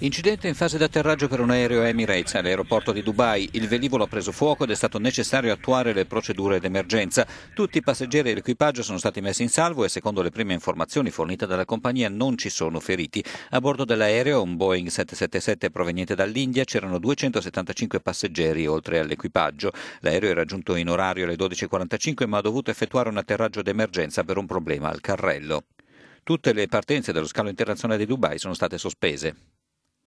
Incidente in fase d'atterraggio per un aereo Emirates all'aeroporto di Dubai. Il velivolo ha preso fuoco ed è stato necessario attuare le procedure d'emergenza. Tutti i passeggeri e l'equipaggio sono stati messi in salvo e secondo le prime informazioni fornite dalla compagnia non ci sono feriti. A bordo dell'aereo, un Boeing 777 proveniente dall'India, c'erano 275 passeggeri oltre all'equipaggio. L'aereo è raggiunto in orario alle 12.45 ma ha dovuto effettuare un atterraggio d'emergenza per un problema al carrello. Tutte le partenze dallo scalo internazionale di Dubai sono state sospese.